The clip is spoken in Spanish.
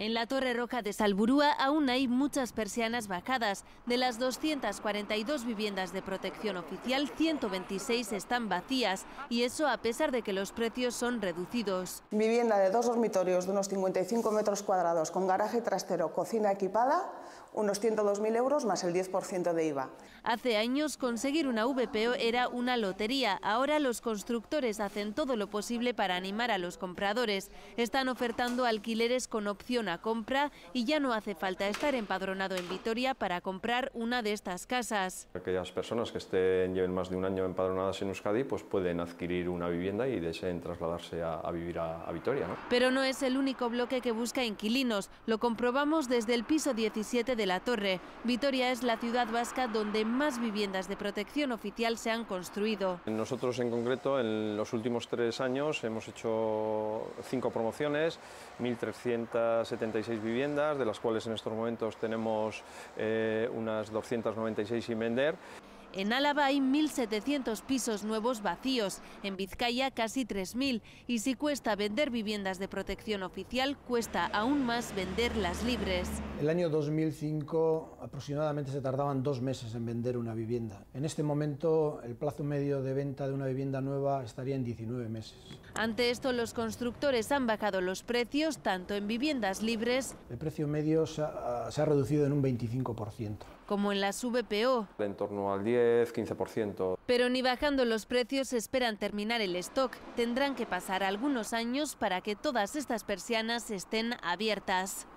En la Torre Roja de Salburúa aún hay muchas persianas bajadas. De las 242 viviendas de protección oficial, 126 están vacías y eso a pesar de que los precios son reducidos. Vivienda de dos dormitorios de unos 55 metros cuadrados con garaje trastero, cocina equipada, unos 102.000 euros más el 10% de IVA. Hace años conseguir una VPO era una lotería. Ahora los constructores hacen todo lo posible para animar a los compradores. Están ofertando alquileres con opción compra y ya no hace falta estar empadronado en Vitoria para comprar una de estas casas. Aquellas personas que estén, lleven más de un año empadronadas en Euskadi pues pueden adquirir una vivienda y deseen trasladarse a, vivir a, Vitoria. ¿no? Pero no es el único bloque que busca inquilinos. Lo comprobamos desde el piso 17 de la torre. Vitoria es la ciudad vasca donde más viviendas de protección oficial se han construido. Nosotros en concreto en los últimos tres años hemos hecho cinco promociones, 1.370 76 viviendas, de las cuales en estos momentos tenemos eh, unas 296 sin vender. En Álava hay 1.700 pisos nuevos vacíos, en Vizcaya casi 3.000 y si cuesta vender viviendas de protección oficial, cuesta aún más vender las libres. El año 2005 aproximadamente se tardaban dos meses en vender una vivienda. En este momento el plazo medio de venta de una vivienda nueva estaría en 19 meses. Ante esto los constructores han bajado los precios tanto en viviendas libres. El precio medio se ha, ah, reducido en un 25%. Como en las VPO. En torno al 10-15%. Pero ni bajando los precios esperan terminar el stock. Tendrán que pasar algunos años para que todas estas persianas estén abiertas.